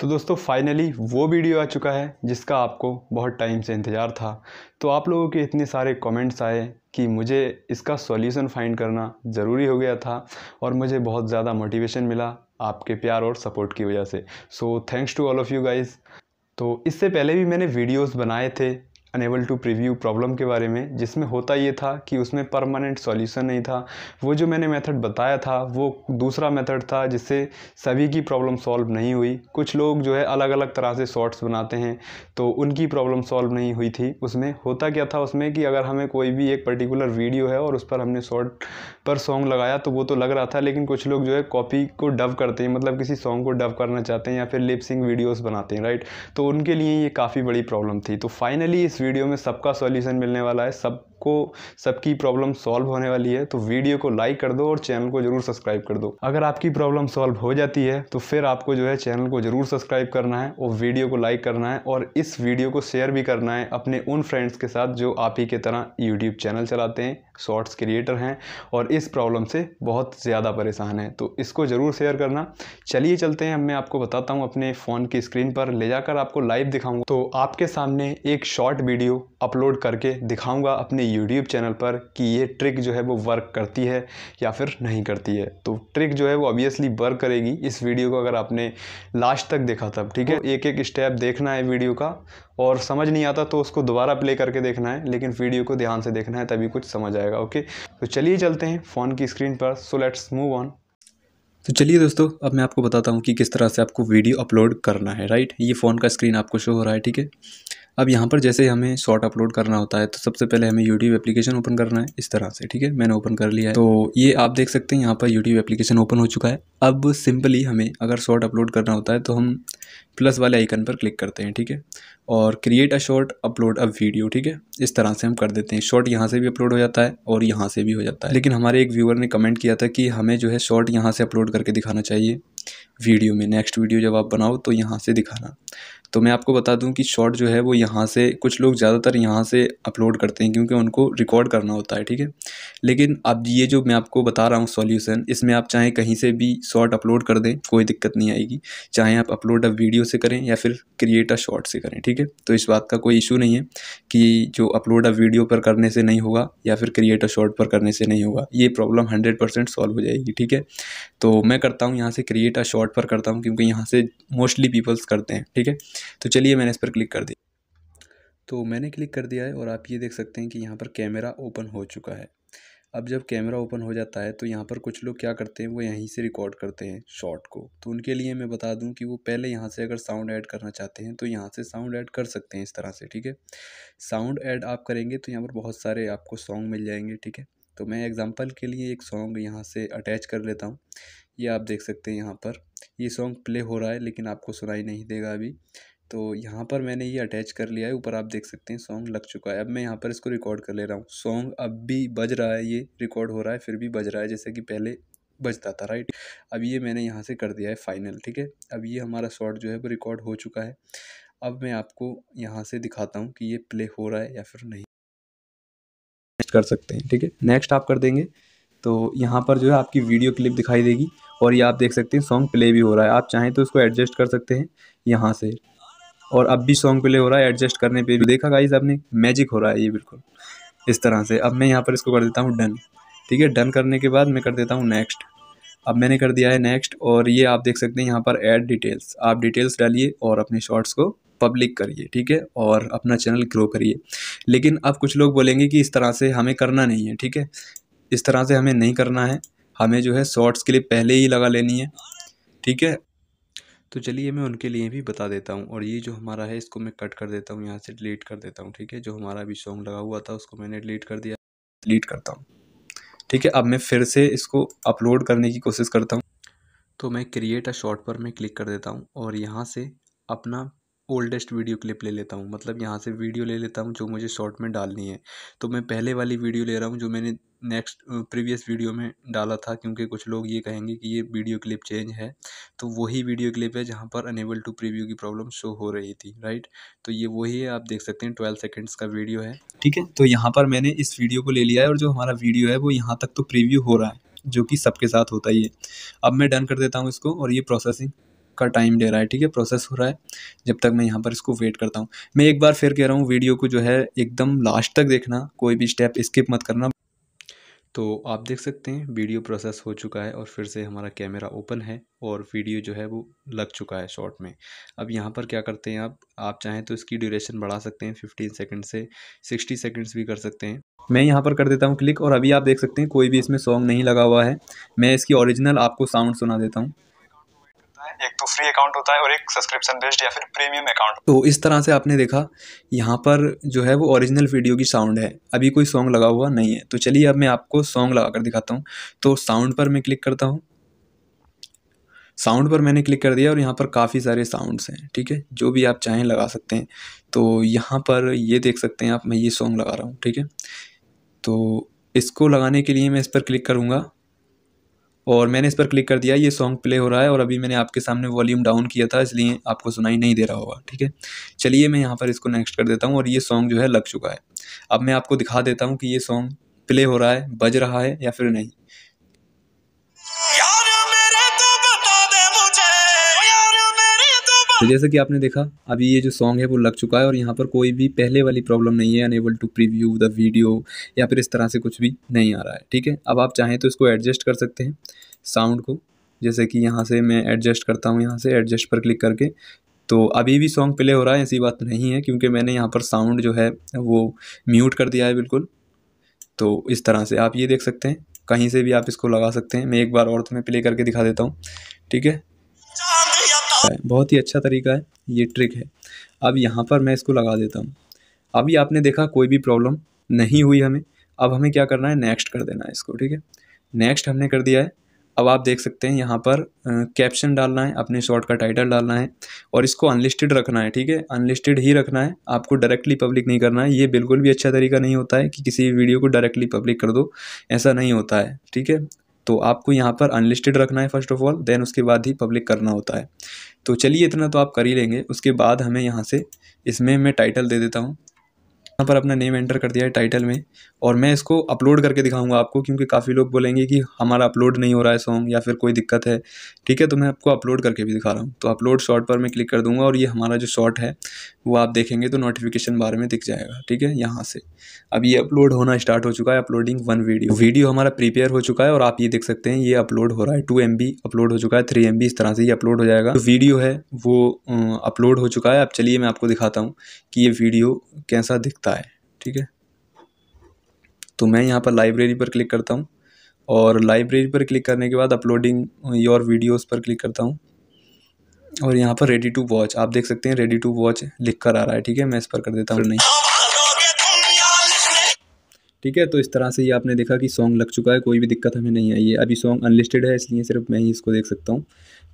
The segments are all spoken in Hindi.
तो दोस्तों फाइनली वो वीडियो आ चुका है जिसका आपको बहुत टाइम से इंतज़ार था तो आप लोगों के इतने सारे कमेंट्स आए कि मुझे इसका सॉल्यूशन फाइंड करना ज़रूरी हो गया था और मुझे बहुत ज़्यादा मोटिवेशन मिला आपके प्यार और सपोर्ट की वजह से so thanks to all of you guys तो इससे पहले भी मैंने वीडियोस बनाए थे अनेबल टू प्रिव्यू प्रॉब्लम के बारे में जिसमें होता ये था कि उसमें परमानेंट सॉल्यूशन नहीं था वो जो मैंने मेथड बताया था वो दूसरा मेथड था जिससे सभी की प्रॉब्लम सॉल्व नहीं हुई कुछ लोग जो है अलग अलग तरह से शॉर्ट्स बनाते हैं तो उनकी प्रॉब्लम सॉल्व नहीं हुई थी उसमें होता क्या था उसमें कि अगर हमें कोई भी एक पर्टिकुलर वीडियो है और उस पर हमने शॉर्ट पर सॉन्ग लगाया तो वो तो लग रहा था लेकिन कुछ लोग जो है कॉपी को डब करते हैं मतलब किसी सॉन्ग को डब करना चाहते हैं या फिर लिपसिंग वीडियोज़ बनाते हैं राइट तो उनके लिए ये काफ़ी बड़ी प्रॉब्लम थी तो फाइनली इस वीडियो में सबका सॉल्यूशन मिलने वाला है सब सबको सबकी प्रॉब्लम सॉल्व होने वाली है तो वीडियो को लाइक कर दो और चैनल को जरूर सब्सक्राइब कर दो अगर आपकी प्रॉब्लम सॉल्व हो जाती है तो फिर आपको जो है चैनल को जरूर सब्सक्राइब करना है और वीडियो को लाइक करना है और इस वीडियो को शेयर भी करना है अपने उन फ्रेंड्स के साथ जो आप ही के तरह यूट्यूब चैनल चलाते हैं शॉर्ट्स क्रिएटर हैं और इस प्रॉब्लम से बहुत ज़्यादा परेशान हैं तो इसको ज़रूर शेयर करना चलिए चलते हैं मैं आपको बताता हूँ अपने फ़ोन की स्क्रीन पर ले जाकर आपको लाइव दिखाऊंगा तो आपके सामने एक शॉर्ट वीडियो अपलोड करके दिखाऊंगा अपने यूट्यूब चैनल पर कि ये ट्रिक जो है वो वर्क करती है या फिर नहीं करती है तो ट्रिक जो है वो ऑब्वियसली वर्क करेगी इस वीडियो को अगर आपने लास्ट तक देखा तब ठीक है एक एक स्टेप देखना है वीडियो का और समझ नहीं आता तो उसको दोबारा प्ले करके देखना है लेकिन वीडियो को ध्यान से देखना है तभी कुछ समझ आएगा ओके तो चलिए चलते हैं फ़ोन की स्क्रीन पर सो लेट्स मूव ऑन तो चलिए दोस्तों अब मैं आपको बताता हूँ कि किस तरह से आपको वीडियो अपलोड करना है राइट ये फ़ोन का स्क्रीन आपको शो हो रहा है ठीक है अब यहाँ पर जैसे हमें शॉर्ट अपलोड करना होता है तो सबसे पहले हमें यूट्यूब एप्लीकेशन ओपन करना है इस तरह से ठीक है मैंने ओपन कर लिया है तो ये आप देख सकते हैं यहाँ पर यूट्यूब एप्लीकेशन ओपन हो चुका है अब सिंपली हमें अगर शॉर्ट अपलोड करना होता है तो हम प्लस वाले आइकन पर क्लिक करते हैं ठीक है और create a short upload a video ठीक है इस तरह से हम कर देते हैं शॉर्ट यहाँ से भी अपलोड हो जाता है और यहाँ से भी हो जाता है लेकिन हमारे एक व्यूअर ने कमेंट किया था कि हमें जो है शॉर्ट यहाँ से अपलोड करके दिखाना चाहिए वीडियो में नेक्स्ट वीडियो जब आप बनाओ तो यहाँ से दिखाना तो मैं आपको बता दूं कि शॉर्ट जो है वो यहाँ से कुछ लोग ज़्यादातर यहाँ से अपलोड करते हैं क्योंकि उनको रिकॉर्ड करना होता है ठीक है लेकिन अब ये जो मैं आपको बता रहा हूँ सॉल्यूशन इसमें आप चाहें कहीं से भी शॉर्ट अपलोड कर दें कोई दिक्कत नहीं आएगी चाहे आप अपलोड अ वीडियो से करें या फिर क्रिएट अ शॉर्ट से करें ठीक है ठीक है तो इस बात का कोई इशू नहीं है कि जो अपलोड अ वीडियो पर करने से नहीं होगा या फिर अ शॉर्ट पर करने से नहीं होगा ये प्रॉब्लम हंड्रेड परसेंट सॉल्व हो जाएगी ठीक है तो मैं करता हूँ यहाँ से क्रिएट अ शॉर्ट पर करता हूँ क्योंकि यहाँ से मोस्टली पीपल्स करते हैं ठीक है तो चलिए मैंने इस पर क्लिक कर दिया तो मैंने क्लिक कर दिया है और आप ये देख सकते हैं कि यहाँ पर कैमरा ओपन हो चुका है अब जब कैमरा ओपन हो जाता है तो यहाँ पर कुछ लोग क्या करते हैं वो यहीं से रिकॉर्ड करते हैं शॉट को तो उनके लिए मैं बता दूँ कि वो पहले यहाँ से अगर साउंड ऐड करना चाहते हैं तो यहाँ से साउंड ऐड कर सकते हैं इस तरह से ठीक है साउंड ऐड आप करेंगे तो यहाँ पर बहुत सारे आपको सॉन्ग मिल जाएंगे ठीक है तो मैं एग्ज़ाम्पल के लिए एक सॉन्ग यहाँ से अटैच कर लेता हूँ ये आप देख सकते हैं यहाँ पर ये सॉन्ग प्ले हो रहा है लेकिन आपको सुनाई नहीं देगा अभी तो यहाँ पर मैंने ये अटैच कर लिया है ऊपर आप देख सकते हैं सॉन्ग लग चुका है अब मैं यहाँ पर इसको रिकॉर्ड कर ले रहा हूँ सॉन्ग अब भी बज रहा है ये रिकॉर्ड हो रहा है फिर भी बज रहा है जैसे कि पहले बजता था राइट अब ये मैंने यहाँ से कर दिया है फाइनल ठीक है अब ये हमारा शॉट जो है वो रिकॉर्ड हो चुका है अब मैं आपको यहाँ से दिखाता हूँ कि ये प्ले हो रहा है या फिर नहीं कर सकते हैं ठीक है नेक्स्ट आप कर देंगे तो यहाँ पर जो है आपकी वीडियो क्लिप दिखाई देगी और ये आप देख सकते हैं सॉन्ग प्ले भी हो रहा है आप चाहें तो इसको एडजस्ट कर सकते हैं यहाँ से और अब भी सॉन्ग प्ले हो रहा है एडजस्ट करने पे देखा गाइज आपने मैजिक हो रहा है ये बिल्कुल इस तरह से अब मैं यहाँ पर इसको कर देता हूँ डन ठीक है डन करने के बाद मैं कर देता हूँ नेक्स्ट अब मैंने कर दिया है नेक्स्ट और ये आप देख सकते हैं यहाँ पर ऐड डिटेल्स आप डिटेल्स डालिए और अपने शॉर्ट्स को पब्लिक करिए ठीक है और अपना चैनल ग्रो करिए लेकिन अब कुछ लोग बोलेंगे कि इस तरह से हमें करना नहीं है ठीक है इस तरह से हमें नहीं करना है हमें जो है शॉर्ट्स के लिए पहले ही लगा लेनी है ठीक है तो चलिए मैं उनके लिए भी बता देता हूँ और ये जो हमारा है इसको मैं कट कर देता हूँ यहाँ से डिलीट कर देता हूँ ठीक है जो हमारा अभी सॉन्ग लगा हुआ था उसको मैंने डिलीट कर दिया डिलीट करता हूँ ठीक है अब मैं फिर से इसको अपलोड करने की कोशिश करता हूँ तो मैं क्रिएट अ शॉर्ट पर मैं क्लिक कर देता हूँ और यहाँ से अपना ओल्डेस्ट वीडियो क्लिप ले लेता हूँ मतलब यहाँ से वीडियो ले लेता हूँ जो मुझे शॉर्ट में डालनी है तो मैं पहले वाली वीडियो ले रहा हूँ जो मैंने नेक्स्ट प्रीवियस वीडियो में डाला था क्योंकि कुछ लोग ये कहेंगे कि ये वीडियो क्लिप चेंज है तो वही वीडियो क्लिप है जहाँ पर अनेबल टू प्रीव्यू की प्रॉब्लम शो हो रही थी राइट तो ये वही है आप देख सकते हैं ट्वेल्व सेकेंड्स का वीडियो है ठीक है तो यहाँ पर मैंने इस वीडियो को ले लिया है और जो हमारा वीडियो है वो यहाँ तक तो प्रिव्यू हो रहा है जो कि सबके साथ होता ही है अब मैं डन कर देता हूँ इसको और ये प्रोसेसिंग का टाइम ले रहा है ठीक है प्रोसेस हो रहा है जब तक मैं यहाँ पर इसको वेट करता हूँ मैं एक बार फिर कह रहा हूँ वीडियो को जो है एकदम लास्ट तक देखना कोई भी स्टेप स्किप मत करना तो आप देख सकते हैं वीडियो प्रोसेस हो चुका है और फिर से हमारा कैमरा ओपन है और वीडियो जो है वो लग चुका है शॉर्ट में अब यहाँ पर क्या करते हैं आप आप चाहें तो इसकी ड्यूरेशन बढ़ा सकते हैं 15 सेकंड से 60 सेकंड्स भी कर सकते हैं मैं यहाँ पर कर देता हूँ क्लिक और अभी आप देख सकते हैं कोई भी इसमें सॉन्ग नहीं लगा हुआ है मैं इसकी ओरिजिनल आपको साउंड सुना देता हूँ एक तो फ्री अकाउंट होता है और एक सब्सक्रिप्शन बेस्ड या फिर प्रीमियम अकाउंट तो इस तरह से आपने देखा यहाँ पर जो है वो ओरिजिनल वीडियो की साउंड है अभी कोई सॉन्ग लगा हुआ नहीं है तो चलिए अब मैं आपको सॉन्ग लगा कर दिखाता हूँ तो साउंड पर मैं क्लिक करता हूँ साउंड पर मैंने क्लिक कर दिया और यहाँ पर काफ़ी सारे साउंड्स हैं ठीक है जो भी आप चाहें लगा सकते हैं तो यहाँ पर ये देख सकते हैं आप मैं ये सॉन्ग लगा रहा हूँ ठीक है तो इसको लगाने के लिए मैं इस पर क्लिक करूँगा और मैंने इस पर क्लिक कर दिया ये सॉन्ग प्ले हो रहा है और अभी मैंने आपके सामने वॉल्यूम डाउन किया था इसलिए आपको सुनाई नहीं दे रहा होगा ठीक है चलिए मैं यहाँ पर इसको नेक्स्ट कर देता हूँ और ये सॉन्ग जो है लग चुका है अब मैं आपको दिखा देता हूँ कि ये सॉन्ग प्ले हो रहा है बज रहा है या फिर नहीं तो जैसे कि आपने देखा अभी ये जो सॉन्ग है वो लग चुका है और यहाँ पर कोई भी पहले वाली प्रॉब्लम नहीं है unable to preview the video या फिर इस तरह से कुछ भी नहीं आ रहा है ठीक है अब आप चाहें तो इसको एडजस्ट कर सकते हैं साउंड को जैसे कि यहाँ से मैं एडजस्ट करता हूँ यहाँ से एडजस्ट पर क्लिक करके तो अभी भी सॉन्ग प्ले हो रहा है ऐसी बात नहीं है क्योंकि मैंने यहाँ पर साउंड जो है वो म्यूट कर दिया है बिल्कुल तो इस तरह से आप ये देख सकते हैं कहीं से भी आप इसको लगा सकते हैं मैं एक बार और तुम्हें प्ले करके दिखा देता हूँ ठीक है है बहुत ही अच्छा तरीका है ये ट्रिक है अब यहाँ पर मैं इसको लगा देता हूँ अभी आपने देखा कोई भी प्रॉब्लम नहीं हुई हमें अब हमें क्या करना है नेक्स्ट कर देना है इसको ठीक है नेक्स्ट हमने कर दिया है अब आप देख सकते हैं यहाँ पर कैप्शन डालना है अपने शॉर्ट का टाइटल डालना है और इसको अनलिस्टेड रखना है ठीक है अनलिस्टेड ही रखना है आपको डायरेक्टली पब्लिक नहीं करना है ये बिल्कुल भी अच्छा तरीका नहीं होता है कि किसी वीडियो को डायरेक्टली पब्लिक कर दो ऐसा नहीं होता है ठीक है तो आपको यहाँ पर अनलिस्टेड रखना है फर्स्ट ऑफ ऑल देन उसके बाद ही पब्लिक करना होता है तो चलिए इतना तो आप कर ही लेंगे उसके बाद हमें यहाँ से इसमें मैं टाइटल दे देता हूँ यहाँ पर अपना नेम एंटर कर दिया है टाइटल में और मैं इसको अपलोड करके दिखाऊंगा आपको क्योंकि काफ़ी लोग बोलेंगे कि हमारा अपलोड नहीं हो रहा है सॉन्ग या फिर कोई दिक्कत है ठीक है तो मैं आपको अपलोड करके भी दिखा रहा हूँ तो अपलोड शॉर्ट पर मैं क्लिक कर दूंगा और ये हमारा जो शॉर्ट है वो आप देखेंगे तो नोटिफिकेशन बार में दिख जाएगा ठीक है यहाँ से अब ये अपलोड होना स्टार्ट हो चुका है अपलोडिंग वन वीडियो वीडियो हमारा प्रिपेयर हो चुका है और आप ये देख सकते हैं ये अपलोड हो रहा है टू एम अपलोड हो चुका है थ्री एम इस तरह से ये अपलोड हो जाएगा तो वीडियो है वो अपलोड हो चुका है अब चलिए मैं आपको दिखाता हूँ कि ये वीडियो कैसा दिखता है ठीक है तो मैं यहाँ पर लाइब्रेरी पर क्लिक करता हूँ और लाइब्रेरी पर क्लिक करने के बाद अपलोडिंग योर वीडियोज़ पर क्लिक करता हूँ और यहाँ पर रेडी टू वॉच आप देख सकते हैं रेडी टू वॉच लिख कर आ रहा है ठीक है मैं इस पर कर देता हूँ नहीं ठीक है तो इस तरह से ये आपने देखा कि सॉन्ग लग चुका है कोई भी दिक्कत हमें नहीं आई है अभी सॉन्ग अनलिस्टेड है इसलिए सिर्फ मैं ही इसको देख सकता हूँ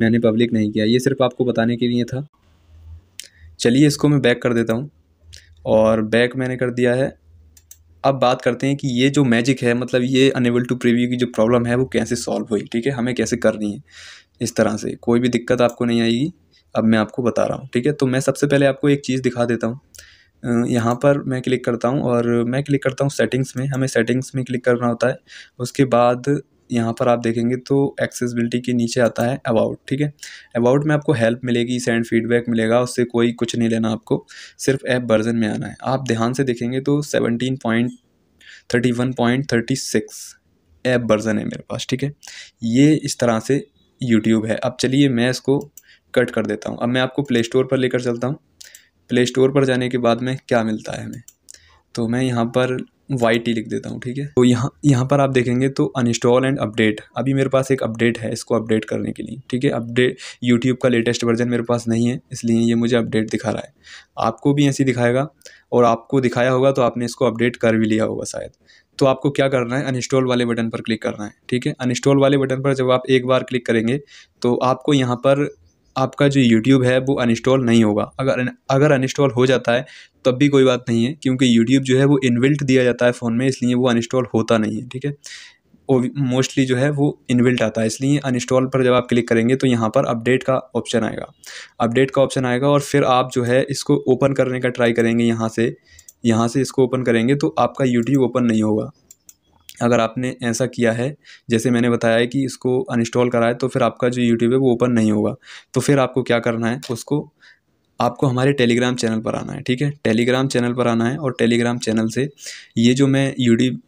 मैंने पब्लिक नहीं किया ये सिर्फ आपको बताने के लिए था चलिए इसको मैं बैक कर देता हूँ और बैक मैंने कर दिया है अब बात करते हैं कि ये जो मैजिक है मतलब ये अनेबल टू प्रीव्यू की जो प्रॉब्लम है वो कैसे सॉल्व हुई ठीक है हमें कैसे करनी है इस तरह से कोई भी दिक्कत आपको नहीं आएगी अब मैं आपको बता रहा हूँ ठीक है तो मैं सबसे पहले आपको एक चीज़ दिखा देता हूँ यहाँ पर मैं क्लिक करता हूँ और मैं क्लिक करता हूँ सेटिंग्स में हमें सेटिंग्स में क्लिक करना होता है उसके बाद यहाँ पर आप देखेंगे तो एक्सेसबिलिटी के नीचे आता है अबाउट ठीक है अबाउट में आपको हेल्प मिलेगी सेंड फीडबैक मिलेगा उससे कोई कुछ नहीं लेना आपको सिर्फ ऐप वर्जन में आना है आप ध्यान से देखेंगे तो seventeen point thirty one point thirty six app version है मेरे पास ठीक है ये इस तरह से यूट्यूब है अब चलिए मैं इसको कट कर देता हूँ अब मैं आपको प्ले स्टोर पर लेकर चलता हूँ प्ले स्टोर पर जाने के बाद में क्या मिलता है हमें तो मैं यहाँ पर वाई टी लिख देता हूँ ठीक है तो यहाँ यहाँ पर आप देखेंगे तो अनइंस्टॉल एंड अपडेट अभी मेरे पास एक अपडेट है इसको अपडेट करने के लिए ठीक है अपडेट यूट्यूब का लेटेस्ट वर्जन मेरे पास नहीं है इसलिए ये मुझे अपडेट दिखा रहा है आपको भी ऐसे दिखाएगा और आपको दिखाया होगा तो आपने इसको अपडेट कर भी लिया होगा शायद तो आपको क्या करना है अनइंस्टॉल वाले बटन पर क्लिक करना है ठीक है अनइंस्टॉल वाले बटन पर जब आप एक बार क्लिक करेंगे तो आपको यहाँ पर आपका जो यूट्यूब है वो अनइंस्टॉल नहीं होगा अगर अगर अनइंस्टॉल हो जाता है तब भी कोई बात नहीं है क्योंकि यूट्यूब जो है वो इनविल्ट दिया जाता है फ़ोन में इसलिए वो अनइंस्टॉल होता नहीं है ठीक है मोस्टली जो है वो इनविल्ट आता है इसलिए अनइंस्टॉल पर जब आप क्लिक करेंगे तो यहाँ पर अपडेट का ऑप्शन आएगा अपडेट का ऑप्शन आएगा और फिर आप जो है इसको ओपन करने का ट्राई करेंगे यहाँ से यहाँ से इसको ओपन करेंगे तो आपका यूट्यूब ओपन नहीं होगा अगर आपने ऐसा किया है जैसे मैंने बताया है कि इसको अनइंस्टॉल करा है तो फिर आपका जो यूट्यूब है वो ओपन नहीं होगा तो फिर आपको क्या करना है उसको आपको हमारे टेलीग्राम चैनल पर आना है ठीक है टेलीग्राम चैनल पर आना है और टेलीग्राम चैनल से ये जो मैं यूट्यूब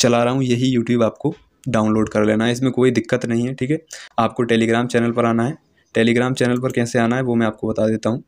चला रहा हूँ यही यूट्यूब आपको डाउनलोड कर लेना है इसमें कोई दिक्कत नहीं है ठीक है आपको टेलीग्राम चैनल पर आना है टेलीग्राम चैनल पर कैसे आना है वो मैं आपको बता देता हूँ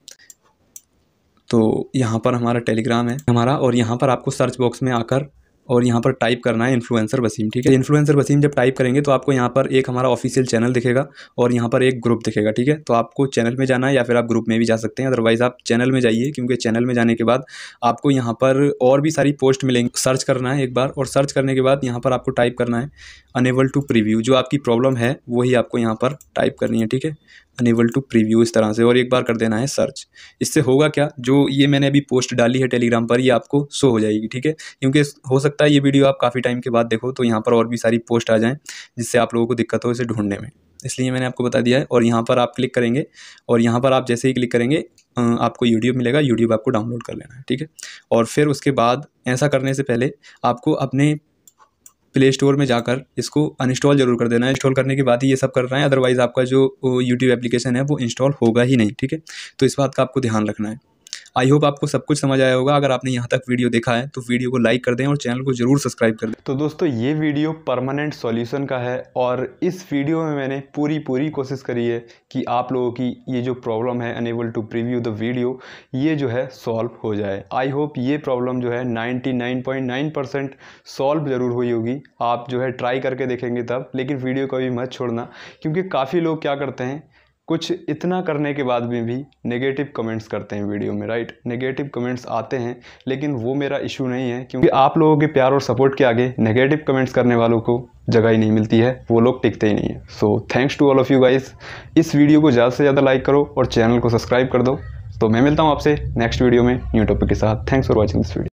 तो यहाँ पर हमारा टेलीग्राम है हमारा और यहाँ पर आपको सर्च बॉक्स में आकर और यहाँ पर टाइप करना है इन्फ्लुएंसर वसीम ठीक है इन्फ्लुएंसर तो वसीम जब टाइप करेंगे तो आपको यहाँ पर एक हमारा ऑफिशियल चैनल दिखेगा और यहाँ पर एक ग्रुप दिखेगा ठीक है तो आपको चैनल में जाना है या फिर आप ग्रुप में भी जा सकते हैं अदरवाइज़ आप चैनल में जाइए क्योंकि चैनल में जाने के बाद आपको यहाँ पर और भी सारी पोस्ट मिलेंगी सर्च करना है एक बार और सर्च करने के बाद यहाँ पर आपको टाइप करना है अनेबल टू प्रीव्यू जो आपकी प्रॉब्लम है वही आपको यहाँ पर टाइप करनी है ठीक है अनेबल टू प्रीव्यू इस तरह से और एक बार कर देना है सर्च इससे होगा क्या जो ये मैंने अभी पोस्ट डाली है टेलीग्राम पर ये आपको शो हो जाएगी ठीक है क्योंकि हो सकता है ये वीडियो आप काफ़ी टाइम के बाद देखो तो यहाँ पर और भी सारी पोस्ट आ जाएँ जिससे आप लोगों को दिक्कत हो इसे ढूंढने में इसलिए मैंने आपको बता दिया है और यहाँ पर आप क्लिक करेंगे और यहाँ पर आप जैसे ही क्लिक करेंगे आपको यूट्यूब मिलेगा यूट्यूब आपको डाउनलोड कर लेना है ठीक है और फिर उसके बाद ऐसा करने से पहले आपको अपने प्ले स्टोर में जाकर इसको अनइंस्टॉल जरूर कर देना इंस्टॉल करने के बाद ही ये सब कर रहे हैं अदरवाइज़ आपका जो यूट्यूब एप्लीकेशन है वो इंस्टॉल होगा ही नहीं ठीक है तो इस बात का आपको ध्यान रखना है आई होप आपको सब कुछ समझ आया होगा अगर आपने यहाँ तक वीडियो देखा है तो वीडियो को लाइक कर दें और चैनल को जरूर सब्सक्राइब कर दें तो दोस्तों ये वीडियो परमानेंट सॉल्यूशन का है और इस वीडियो में मैंने पूरी पूरी कोशिश करी है कि आप लोगों की ये जो प्रॉब्लम है unable to preview the video ये जो है सॉल्व हो जाए आई होप ये प्रॉब्लम जो है नाइन्टी परसेंट सॉल्व ज़रूर हुई होगी आप जो है ट्राई करके देखेंगे तब लेकिन वीडियो को भी मत छोड़ना क्योंकि काफ़ी लोग क्या करते हैं कुछ इतना करने के बाद में भी नेगेटिव कमेंट्स करते हैं वीडियो में राइट नेगेटिव कमेंट्स आते हैं लेकिन वो मेरा इशू नहीं है क्योंकि आप लोगों के प्यार और सपोर्ट के आगे नेगेटिव कमेंट्स करने वालों को जगह ही नहीं मिलती है वो लोग टिकते ही नहीं है so thanks to all of you guys इस वीडियो को ज़्यादा से ज़्यादा लाइक करो और चैनल को सब्सक्राइब कर दो तो मैं मिलता हूँ आपसे नेक्स्ट वीडियो में न्यू टॉपिक के साथ thanks for watching this video